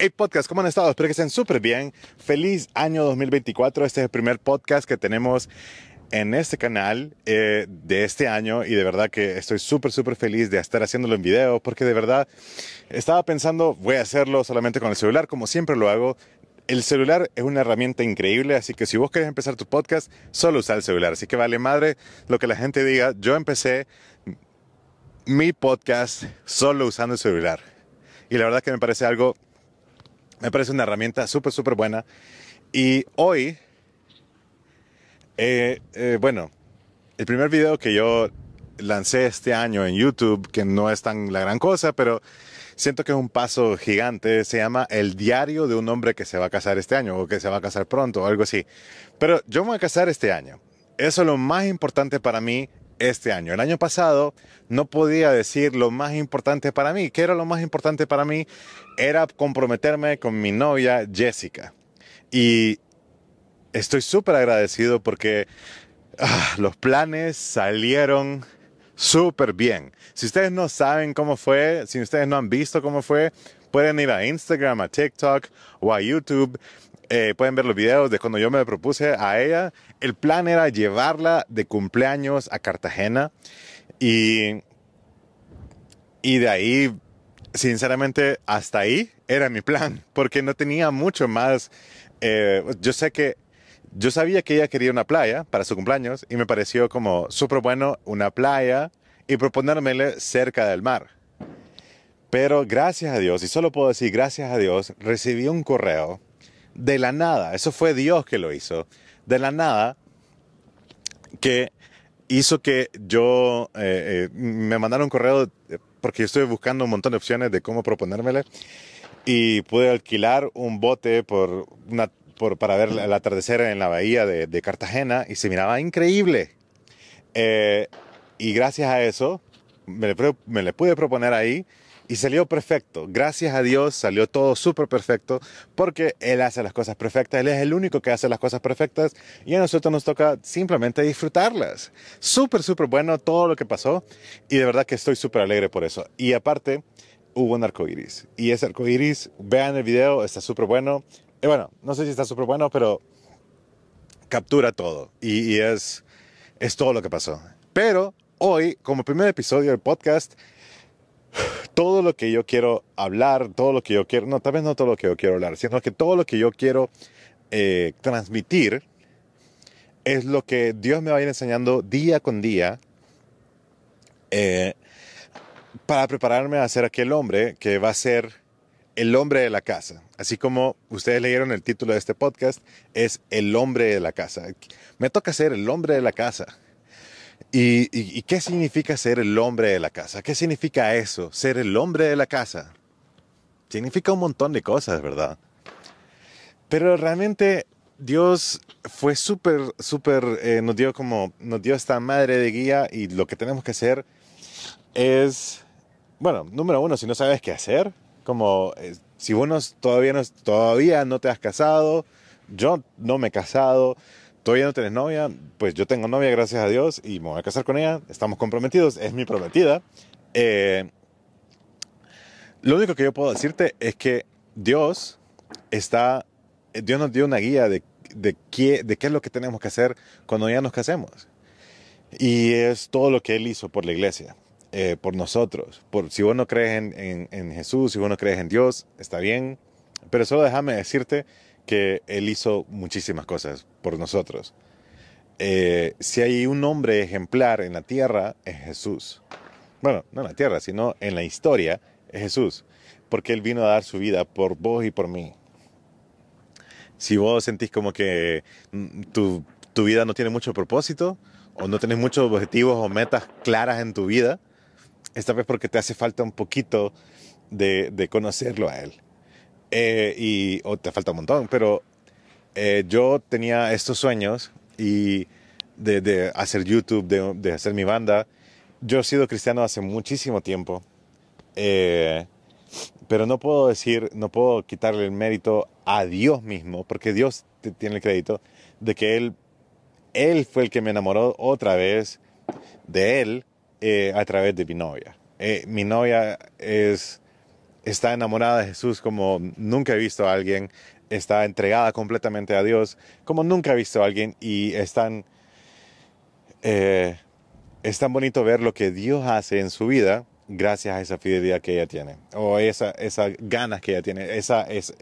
Hey podcast, ¿cómo han estado? Espero que estén súper bien. Feliz año 2024. Este es el primer podcast que tenemos en este canal eh, de este año y de verdad que estoy súper, súper feliz de estar haciéndolo en video porque de verdad estaba pensando, voy a hacerlo solamente con el celular como siempre lo hago. El celular es una herramienta increíble, así que si vos querés empezar tu podcast, solo usa el celular. Así que vale madre lo que la gente diga. Yo empecé mi podcast solo usando el celular. Y la verdad que me parece algo me parece una herramienta súper, súper buena. Y hoy, eh, eh, bueno, el primer video que yo lancé este año en YouTube, que no es tan la gran cosa, pero siento que es un paso gigante, se llama El diario de un hombre que se va a casar este año o que se va a casar pronto o algo así. Pero yo me voy a casar este año. Eso es lo más importante para mí este año. El año pasado no podía decir lo más importante para mí. Que era lo más importante para mí? Era comprometerme con mi novia Jessica. Y estoy súper agradecido porque ah, los planes salieron súper bien. Si ustedes no saben cómo fue, si ustedes no han visto cómo fue, pueden ir a Instagram, a TikTok o a YouTube eh, pueden ver los videos de cuando yo me propuse a ella. El plan era llevarla de cumpleaños a Cartagena y, y de ahí, sinceramente, hasta ahí era mi plan, porque no tenía mucho más. Eh, yo sé que yo sabía que ella quería una playa para su cumpleaños y me pareció como súper bueno una playa y proponérmele cerca del mar. Pero gracias a Dios, y solo puedo decir gracias a Dios, recibí un correo de la nada, eso fue Dios que lo hizo, de la nada, que hizo que yo eh, eh, me mandara un correo porque yo estoy buscando un montón de opciones de cómo proponérmele y pude alquilar un bote por para ver el atardecer en la bahía de, Cartagena y se miraba increíble. Eh, y gracias a eso me le, me le pude proponer ahí y salió perfecto. Gracias a Dios salió todo súper perfecto porque Él hace las cosas perfectas. Él es el único que hace las cosas perfectas y a nosotros nos toca simplemente disfrutarlas. Súper, súper bueno todo lo que pasó y de verdad que estoy súper alegre por eso. Y aparte, hubo un arco iris. Y ese arco iris, vean el video, está súper bueno. Y bueno, no sé si está súper bueno, pero captura todo y, es, es todo lo que pasó. Pero hoy, como primer episodio del podcast, todo lo que yo quiero hablar, todo lo que yo quiero, no, tal vez no todo lo que yo quiero hablar, sino que todo lo que yo quiero eh, transmitir es lo que Dios me va a ir enseñando día con día eh, para prepararme a ser aquel hombre que va a ser el hombre de la casa. Así como ustedes leyeron el título de este podcast, es el hombre de la casa. Me toca ser el hombre de la casa. ¿Y, qué significa ser el hombre de la casa? ¿Qué significa eso, ser el hombre de la casa? Significa un montón de cosas, ¿verdad? Pero realmente Dios fue súper, súper, eh, nos dio como, nos dio esta madre de guía y lo que tenemos que hacer es, bueno, número uno, si no sabes qué hacer, como eh, si vos todavía, no, todavía no te has casado, yo no me he casado, todavía no tienes novia, pues yo tengo novia, gracias a Dios, y me voy a casar con ella, estamos comprometidos, es mi prometida. Eh, lo único que yo puedo decirte es que Dios está, Dios nos dio una guía de, de, qué, de qué es lo que tenemos que hacer cuando ya nos casemos. Y es todo lo que Él hizo por la iglesia, eh, por nosotros. Por, si vos no crees en, en, en Jesús, si vos no crees en Dios, está bien. Pero solo déjame decirte que Él hizo muchísimas cosas por nosotros. Eh, si hay un hombre ejemplar en la tierra, es Jesús. Bueno, no en la tierra, sino en la historia, es Jesús. Porque Él vino a dar su vida por vos y por mí. Si vos sentís como que mm, tu, vida no tiene mucho propósito, o no tenés muchos objetivos o metas claras en tu vida, esta vez porque te hace falta un poquito de conocerlo a Él. Eh, y oh, te falta un montón, pero eh, yo tenía estos sueños y de, de hacer YouTube, de, hacer mi banda. Yo he sido cristiano hace muchísimo tiempo, eh, pero no puedo decir, no puedo quitarle el mérito a Dios mismo, porque Dios te, tiene el crédito de que Él, Él fue el que me enamoró otra vez de Él eh, a través de mi novia. Eh, mi novia es está enamorada de Jesús como nunca he visto a alguien, está entregada completamente a Dios como nunca he visto a alguien y están... Eh, es tan bonito ver lo que Dios hace en su vida gracias a esa fidelidad que ella tiene o esa, esas ganas que ella tiene. Esa es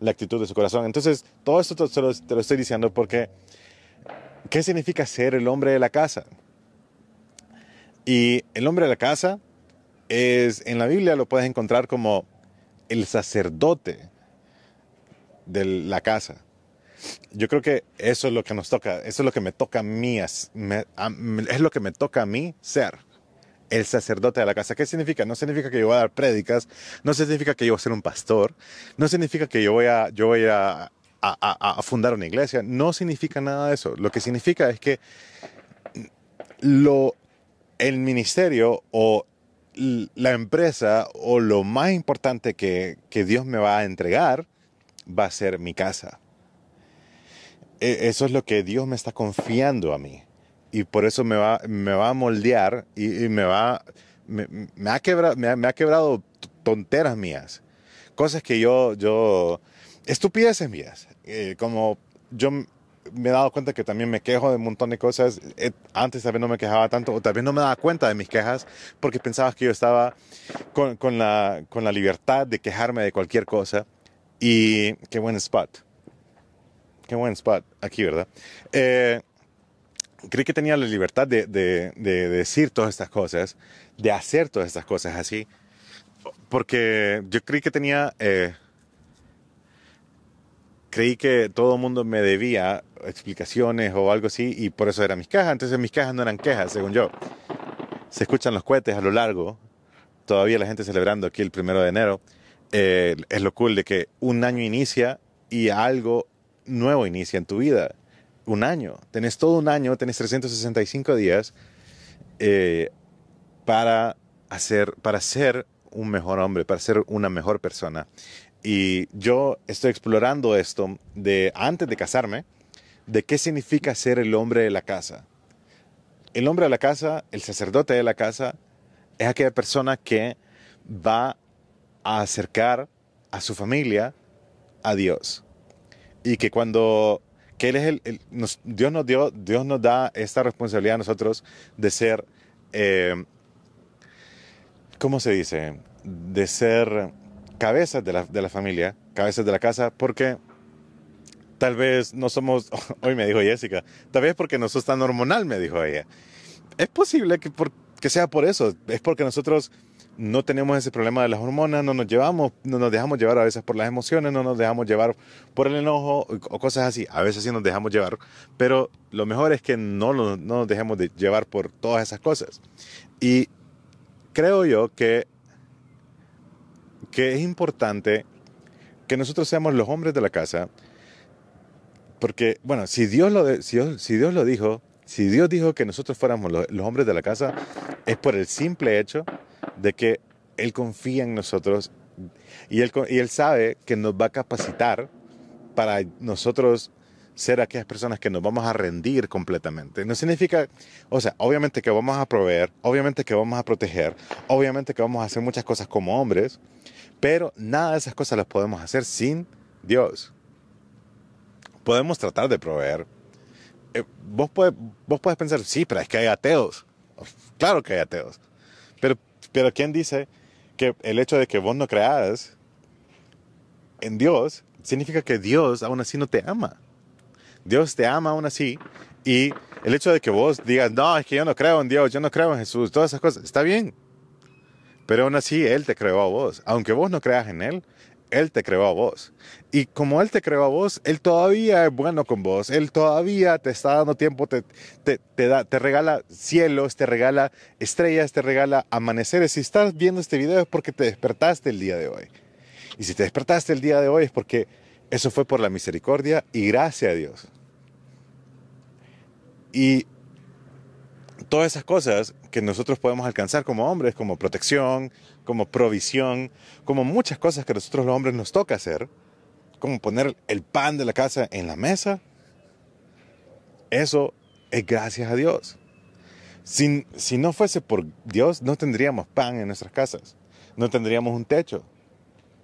la actitud de su corazón. Entonces, todo esto te lo, estoy diciendo porque, ¿qué significa ser el hombre de la casa? Y el hombre de la casa es, en la Biblia lo puedes encontrar como el sacerdote de la casa. Yo creo que eso es lo que nos toca, eso es lo que me toca a mí, es, lo que me toca a mí ser el sacerdote de la casa. ¿Qué significa? No significa que yo voy a dar prédicas, no significa que yo voy a ser un pastor, no significa que yo voy a, yo voy a, fundar una iglesia, no significa nada de eso. Lo que significa es que lo, el ministerio o la empresa o lo más importante que, Dios me va a entregar va a ser mi casa. E, eso es lo que Dios me está confiando a mí. Y por eso me va, me va a moldear y, me va... Me, ha quebrado, me, tonteras mías. Cosas que yo... yo estupideces mías. Eh, como yo me he dado cuenta que también me quejo de un montón de cosas. Eh, antes también no me quejaba tanto, o vez no me daba cuenta de mis quejas, porque pensaba que yo estaba con, con, la, con la libertad de quejarme de cualquier cosa. Y qué buen spot. Qué buen spot aquí, ¿verdad? Eh, creí que tenía la libertad de, de, decir todas estas cosas, de hacer todas estas cosas así, porque yo creí que tenía... Eh, creí que todo el mundo me debía explicaciones o algo así y por eso eran mis cajas. Entonces mis cajas no eran quejas, según yo. Se escuchan los cohetes a lo largo. Todavía la gente celebrando aquí el primero de enero. Eh, es lo cool de que un año inicia y algo nuevo inicia en tu vida. Un año. Tenés todo un año, tenés 365 días eh, para, hacer, para ser un mejor hombre, para ser una mejor persona. Y yo estoy explorando esto de antes de casarme, de qué significa ser el hombre de la casa. El hombre de la casa, el sacerdote de la casa, es aquella persona que va a acercar a su familia a Dios. Y que cuando que él es el, Dios nos dio, Dios nos da esta responsabilidad a nosotros de ser, eh, ¿cómo se dice? De ser cabezas de la, familia, cabezas de la casa, porque tal vez no somos, hoy me dijo Jessica, tal vez porque no sos tan hormonal, me dijo ella. Es posible que, sea por eso, es porque nosotros no tenemos ese problema de las hormonas, no nos llevamos, no nos dejamos llevar a veces por las emociones, no nos dejamos llevar por el enojo o cosas así. A veces sí nos dejamos llevar, pero lo mejor es que no, no nos dejemos de llevar por todas esas cosas. Y creo yo que que es importante que nosotros seamos los hombres de la casa, porque, bueno, si Dios lo, si lo dijo, si Dios dijo que nosotros fuéramos los, hombres de la casa, es por el simple hecho de que Él confía en nosotros y él, y él sabe que nos va a capacitar para nosotros ser aquellas personas que nos vamos a rendir completamente. No significa, o sea, obviamente que vamos a proveer, obviamente que vamos a proteger, obviamente que vamos a hacer muchas cosas como hombres, pero nada de esas cosas las podemos hacer sin Dios. Podemos tratar de proveer. Eh, vos, puede, vos puedes pensar, sí, pero es que hay ateos. Claro que hay ateos. Pero, pero ¿quién dice que el hecho de que vos no creas en Dios significa que Dios aún así no te ama? Dios te ama aún así y el hecho de que vos digas, no, es que yo no creo en Dios, yo no creo en Jesús, todas esas cosas, está bien, pero aún así, Él te creó a vos. Aunque vos no creas en Él, Él te creó a vos. Y como Él te creó a vos, Él todavía es bueno con vos. Él todavía te está dando tiempo, te, da, te regala cielos, te regala estrellas, te regala amaneceres. Si estás viendo este video es porque te despertaste el día de hoy. Y si te despertaste el día de hoy es porque eso fue por la misericordia y gracia a Dios. Y todas esas cosas que nosotros podemos alcanzar como hombres, como protección, como provisión, como muchas cosas que nosotros los hombres nos toca hacer, como poner el pan de la casa en la mesa, eso es gracias a Dios. Si, si no fuese por Dios, no tendríamos pan en nuestras casas, no tendríamos un techo,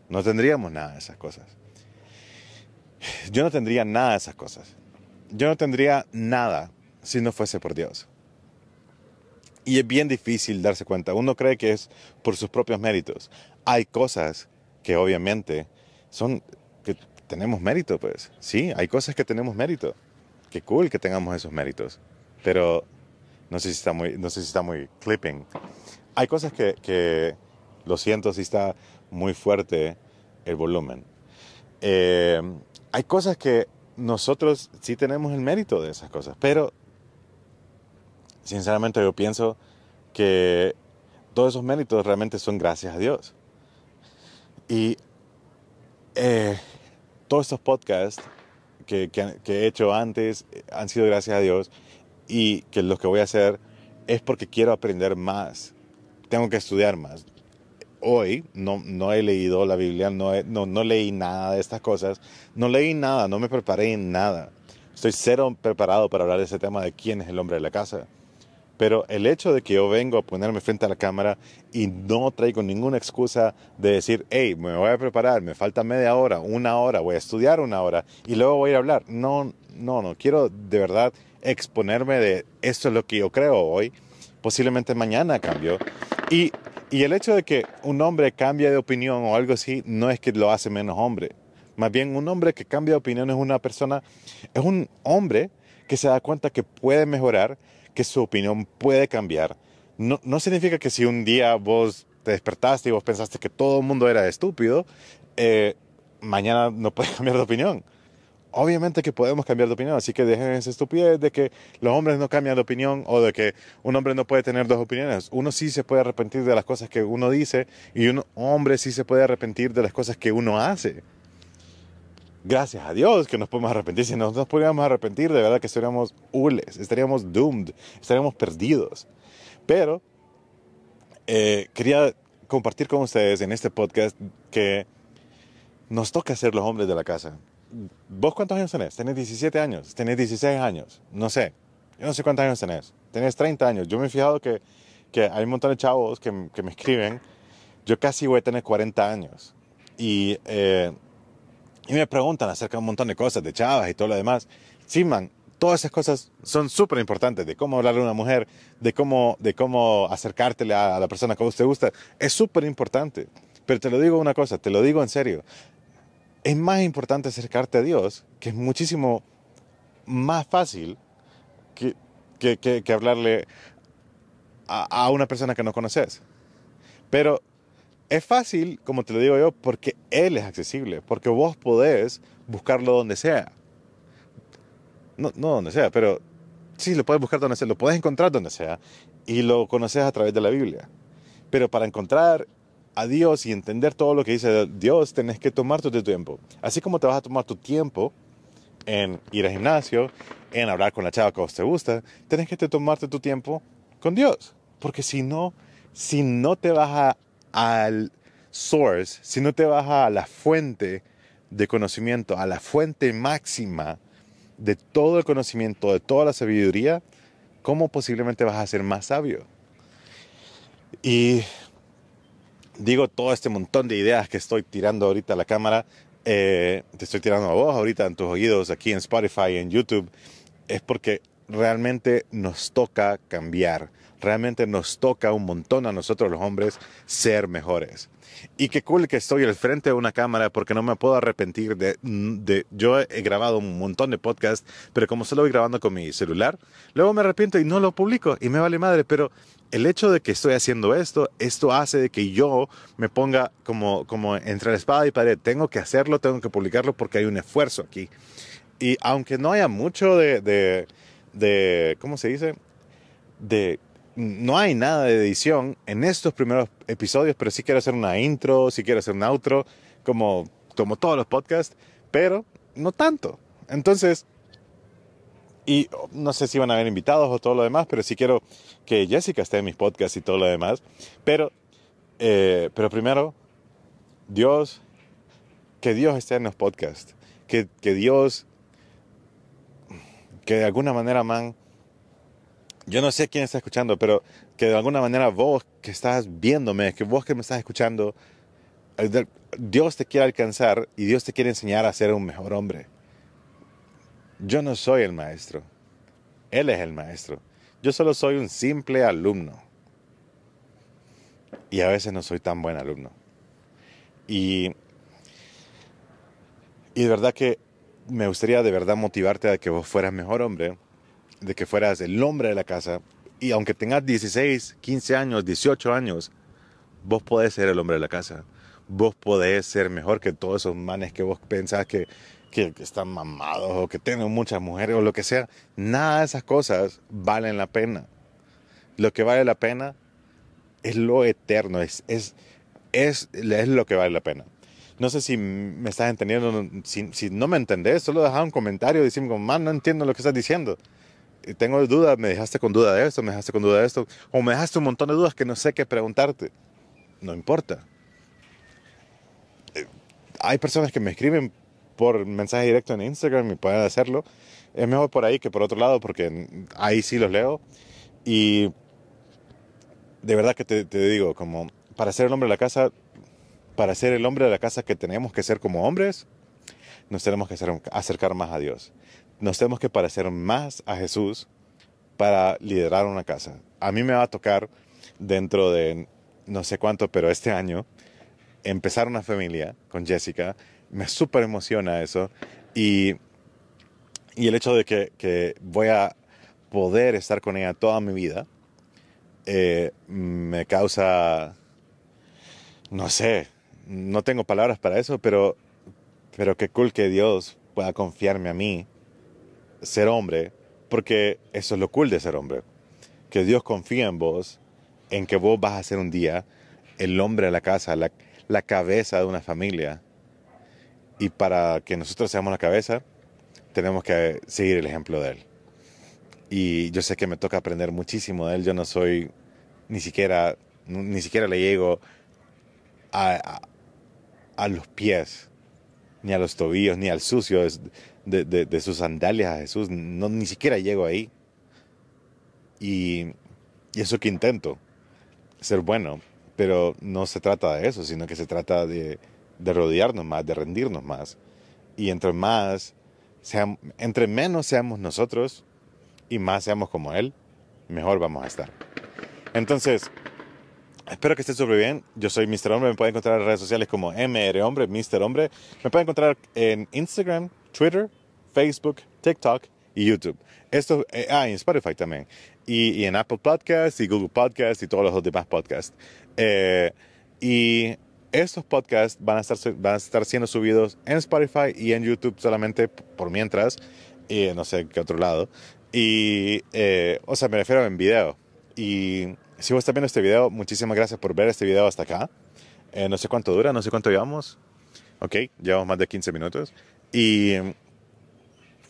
no tendríamos nada de esas cosas. Yo no tendría nada de esas cosas. Yo no tendría nada si no fuese por Dios. Y es bien difícil darse cuenta. Uno cree que es por sus propios méritos. Hay cosas que obviamente son que tenemos mérito, pues. Sí, hay cosas que tenemos mérito. Qué cool que tengamos esos méritos. Pero no sé si está muy, no sé si está muy clipping. Hay cosas que, que lo siento si está muy fuerte el volumen. Eh, hay cosas que nosotros sí tenemos el mérito de esas cosas, pero sinceramente yo pienso que todos esos méritos realmente son gracias a Dios. Y eh, todos estos podcasts que, he hecho antes eh, han sido gracias a Dios y que lo que voy a hacer es porque quiero aprender más, tengo que estudiar más. Hoy no, no he leído la Biblia, no, no, no leí nada de estas cosas, no leí nada, no me preparé en nada. Estoy cero preparado para hablar de ese tema de quién es el hombre de la casa. Pero el hecho de que yo vengo a ponerme frente a la cámara y no traigo ninguna excusa de decir, hey, me voy a preparar, me falta media hora, una hora, voy a estudiar una hora y luego voy a ir a hablar. No, no, no, quiero de verdad exponerme de esto es lo que yo creo hoy, posiblemente mañana cambio. Y, y el hecho de que un hombre cambie de opinión o algo así no es que lo hace menos hombre. Más bien un hombre que cambia de opinión es una persona, es un hombre que se da cuenta que puede mejorar que su opinión puede cambiar. No, significa que si un día vos te despertaste y vos pensaste que todo el mundo era estúpido, eh, mañana no puedes cambiar de opinión. Obviamente que podemos cambiar de opinión, así que dejen esa estupidez de que los hombres no cambian de opinión o de que un hombre no puede tener dos opiniones. Uno sí se puede arrepentir de las cosas que uno dice y un hombre sí se puede arrepentir de las cosas que uno hace gracias a Dios que nos podemos arrepentir. Si no nos pudiéramos arrepentir, de verdad que seríamos hules, estaríamos doomed, estaríamos perdidos. Pero eh, quería compartir con ustedes en este podcast que nos toca ser los hombres de la casa. ¿Vos cuántos años tenés? ¿Tenés 17 años? ¿Tenés 16 años? No sé. Yo no sé cuántos años tenés. Tenés 30 años. Yo me he fijado que, que hay un montón de chavos que, que, me escriben. Yo casi voy a tener 40 años. Y... Eh, y me preguntan acerca de un montón de cosas, de chavas y todo lo demás. Sí, todas esas cosas son súper importantes, de cómo hablarle a una mujer, de cómo, de cómo acercártele a, la persona que a vos gusta, es súper importante. Pero te lo digo una cosa, te lo digo en serio, es más importante acercarte a Dios, que es muchísimo más fácil que, que, hablarle a, a una persona que no conoces. Pero es fácil, como te lo digo yo, porque Él es accesible, porque vos podés buscarlo donde sea. No, no donde sea, pero sí, lo puedes buscar donde sea, lo puedes encontrar donde sea y lo conoces a través de la Biblia. Pero para encontrar a Dios y entender todo lo que dice Dios, tenés que tomarte tu tiempo. Así como te vas a tomar tu tiempo en ir al gimnasio, en hablar con la chava que vos te gusta, tenés que tomarte tu tiempo con Dios. Porque si no, si no te vas a al source, si no te vas a la fuente de conocimiento, a la fuente máxima de todo el conocimiento, de toda la sabiduría, ¿cómo posiblemente vas a ser más sabio? Y digo todo este montón de ideas que estoy tirando ahorita a la cámara, eh, te estoy tirando a vos ahorita en tus oídos, aquí en Spotify, en YouTube, es porque realmente nos toca cambiar realmente nos toca un montón a nosotros los hombres ser mejores. Y qué cool que estoy al frente de una cámara porque no me puedo arrepentir de, de, Yo he grabado un montón de podcasts, pero como solo voy grabando con mi celular, luego me arrepiento y no lo publico y me vale madre. Pero el hecho de que estoy haciendo esto, esto hace de que yo me ponga como, como entre la espada y pared. Tengo que hacerlo, tengo que publicarlo porque hay un esfuerzo aquí. Y aunque no haya mucho de, de, de ¿cómo se dice? De no hay nada de edición en estos primeros episodios, pero sí quiero hacer una intro, sí quiero hacer un outro, como, como todos los podcasts, pero no tanto. Entonces, y no sé si van a haber invitados o todo lo demás, pero sí quiero que Jessica esté en mis podcasts y todo lo demás. Pero, eh, pero primero, Dios, que Dios esté en los podcasts, que, que Dios, que de alguna manera, man, yo no sé quién está escuchando, pero que de alguna manera vos que estás viéndome, que vos que me estás escuchando, eh, Dios te quiere alcanzar y Dios te quiere enseñar a ser un mejor hombre. Yo no soy el maestro, Él es el maestro. Yo solo soy un simple alumno. Y a veces no soy tan buen alumno. Y, y de verdad que me gustaría de verdad motivarte a que vos fueras mejor hombre de que fueras el hombre de la casa y aunque tengas 16, 15 años, 18 años, vos podés ser el hombre de la casa. Vos podés ser mejor que todos esos manes que vos pensás que, están mamados o que tienen muchas mujeres o lo que sea. Nada de esas cosas valen la pena. Lo que vale la pena es lo eterno, es, es, es, lo que vale la pena. No sé si me estás entendiendo, si, no me entendés, solo deja un comentario diciendo, man, no entiendo lo que estás diciendo tengo dudas, me dejaste con duda de esto, me dejaste con duda de esto, o me dejaste un montón de dudas que no sé qué preguntarte. No importa. Eh, hay personas que me escriben por mensaje directo en Instagram y pueden hacerlo. Es mejor por ahí que por otro lado porque ahí sí los leo. Y de verdad que te, te digo, como para ser el hombre de la casa, para ser el hombre de la casa que tenemos que ser como hombres, nos tenemos que acercar más a Dios nos tenemos que parecer más a Jesús para liderar una casa. A mí me va a tocar dentro de no sé cuánto, pero este año, empezar una familia con Jessica. Me súper emociona eso. Y, y, el hecho de que, voy a poder estar con ella toda mi vida eh, me causa, no sé, no tengo palabras para eso, pero, pero qué cool que Dios pueda confiarme a mí ser hombre, porque eso es lo cool de ser hombre, que Dios confía en vos, en que vos vas a ser un día el hombre de la casa, la, cabeza de una familia. Y para que nosotros seamos la cabeza, tenemos que seguir el ejemplo de Él. Y yo sé que me toca aprender muchísimo de Él, yo no soy ni siquiera, ni siquiera le llego a, a los pies, ni a los tobillos, ni al sucio de, sus sandalias a Jesús. No, ni siquiera llego ahí. Y, y eso que intento, ser bueno, pero no se trata de eso, sino que se trata de, rodearnos más, de rendirnos más. Y entre más, sean entre menos seamos nosotros y más seamos como Él, mejor vamos a estar. Entonces, espero que esté súper bien. Yo soy Mr. Hombre, me pueden encontrar en redes sociales como MR Hombre, Mr. Hombre. Me pueden encontrar en Instagram Twitter, Facebook, TikTok y YouTube. Esto, eh, ah, en Spotify también. Y, en Apple Podcasts y Google Podcasts y todos los demás podcasts. Eh, y estos podcasts van a, estar, van a estar siendo subidos en Spotify y en YouTube solamente por mientras, y no sé qué otro lado. Y, eh, o sea, me refiero en video. Y si vos estás viendo este video, muchísimas gracias por ver este video hasta acá. no sé cuánto dura, no sé cuánto llevamos. Ok, llevamos más de 15 minutos. Y,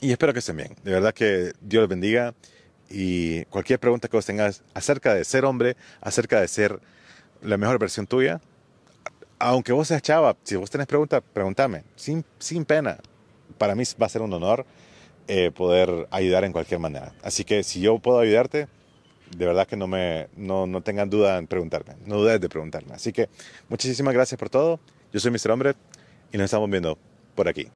y espero que estén bien. De verdad que Dios les bendiga. Y cualquier pregunta que vos tengas acerca de ser hombre, acerca de ser la mejor versión tuya, aunque vos seas chava, si vos tenés preguntas, pregúntame, sin, sin pena. Para mí va a ser un honor eh, poder ayudar en cualquier manera. Así que si yo puedo ayudarte, de verdad que no, me, no tengan duda en preguntarme, no dudes de preguntarme. Así que muchísimas gracias por todo. Yo soy Mr. Hombre y nos estamos viendo por aquí.